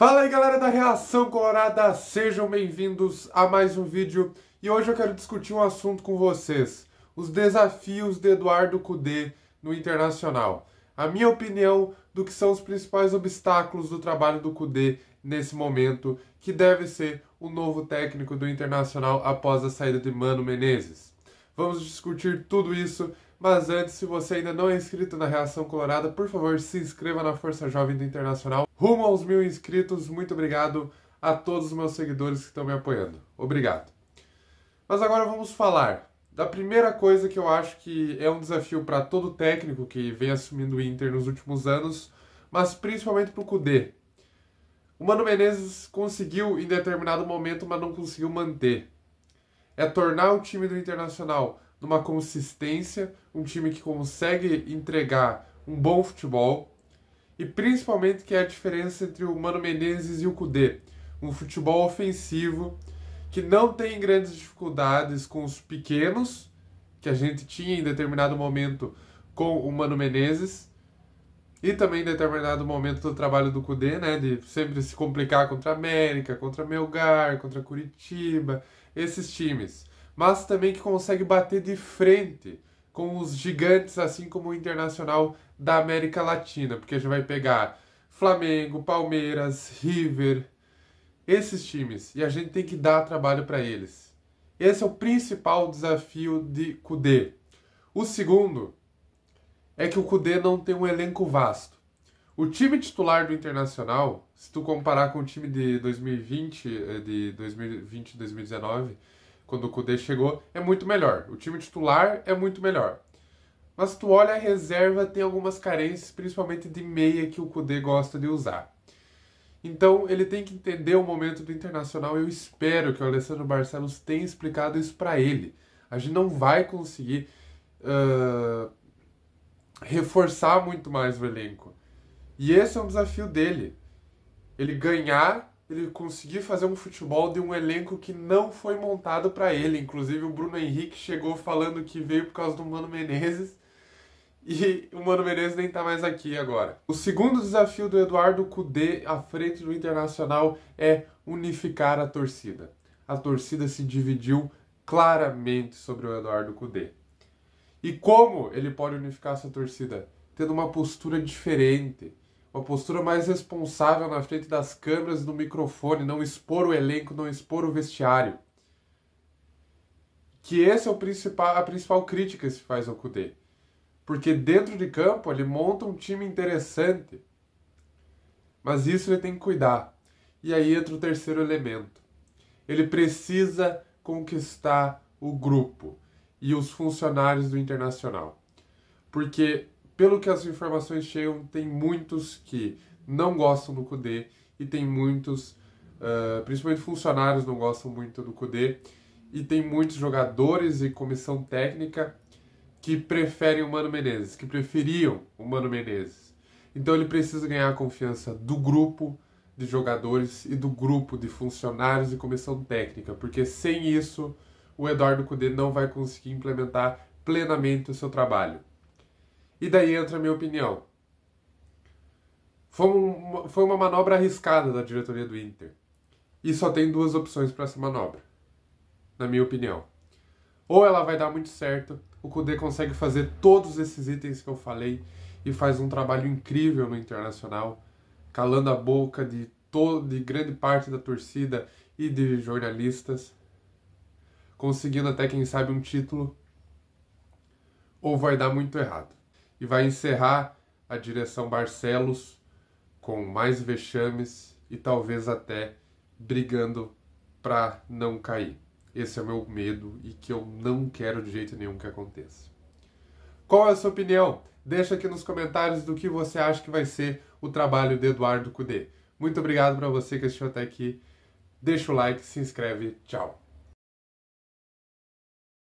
Fala aí galera da Reação Colorada, sejam bem-vindos a mais um vídeo e hoje eu quero discutir um assunto com vocês: os desafios de Eduardo Cudê no internacional. A minha opinião do que são os principais obstáculos do trabalho do Cudê nesse momento, que deve ser o novo técnico do internacional após a saída de Mano Menezes. Vamos discutir tudo isso mas antes, se você ainda não é inscrito na Reação Colorada, por favor, se inscreva na Força Jovem do Internacional. Rumo aos mil inscritos, muito obrigado a todos os meus seguidores que estão me apoiando. Obrigado. Mas agora vamos falar da primeira coisa que eu acho que é um desafio para todo técnico que vem assumindo o Inter nos últimos anos, mas principalmente para o Kudê. O Mano Menezes conseguiu em determinado momento, mas não conseguiu manter. É tornar o time do Internacional numa consistência, um time que consegue entregar um bom futebol e principalmente que é a diferença entre o Mano Menezes e o Cudê, um futebol ofensivo que não tem grandes dificuldades com os pequenos que a gente tinha em determinado momento com o Mano Menezes e também em determinado momento do trabalho do Cudê, né, de sempre se complicar contra a América, contra Melgar, contra Curitiba, esses times mas também que consegue bater de frente com os gigantes, assim como o Internacional da América Latina, porque a gente vai pegar Flamengo, Palmeiras, River, esses times, e a gente tem que dar trabalho para eles. Esse é o principal desafio de Kudê. O segundo é que o Kudê não tem um elenco vasto. O time titular do Internacional, se tu comparar com o time de 2020, eh, de 2020 2019, quando o Kudê chegou, é muito melhor. O time titular é muito melhor. Mas tu olha a reserva, tem algumas carências, principalmente de meia que o Kudê gosta de usar. Então ele tem que entender o momento do Internacional. Eu espero que o Alessandro Barcelos tenha explicado isso para ele. A gente não vai conseguir uh, reforçar muito mais o elenco. E esse é um desafio dele. Ele ganhar ele conseguir fazer um futebol de um elenco que não foi montado para ele. Inclusive o Bruno Henrique chegou falando que veio por causa do Mano Menezes e o Mano Menezes nem tá mais aqui agora. O segundo desafio do Eduardo Cudê à frente do Internacional é unificar a torcida. A torcida se dividiu claramente sobre o Eduardo Cudê. E como ele pode unificar essa torcida? Tendo uma postura diferente, uma postura mais responsável na frente das câmeras e do microfone, não expor o elenco, não expor o vestiário. Que essa é o principal, a principal crítica que se faz ao Kudê. Porque dentro de campo ele monta um time interessante. Mas isso ele tem que cuidar. E aí entra o terceiro elemento. Ele precisa conquistar o grupo e os funcionários do Internacional. Porque pelo que as informações chegam, tem muitos que não gostam do CUDE e tem muitos, uh, principalmente funcionários, não gostam muito do CUDE e tem muitos jogadores e comissão técnica que preferem o Mano Menezes, que preferiam o Mano Menezes. Então ele precisa ganhar a confiança do grupo de jogadores e do grupo de funcionários e comissão técnica, porque sem isso o Eduardo Cudê não vai conseguir implementar plenamente o seu trabalho. E daí entra a minha opinião. Foi uma, foi uma manobra arriscada da diretoria do Inter. E só tem duas opções para essa manobra, na minha opinião. Ou ela vai dar muito certo, o Kudê consegue fazer todos esses itens que eu falei e faz um trabalho incrível no Internacional, calando a boca de, de grande parte da torcida e de jornalistas, conseguindo até, quem sabe, um título. Ou vai dar muito errado e vai encerrar a direção Barcelos com mais vexames e talvez até brigando para não cair. Esse é o meu medo e que eu não quero de jeito nenhum que aconteça. Qual é a sua opinião? Deixa aqui nos comentários do que você acha que vai ser o trabalho de Eduardo Cudê. Muito obrigado para você que assistiu até aqui. Deixa o like, se inscreve, tchau.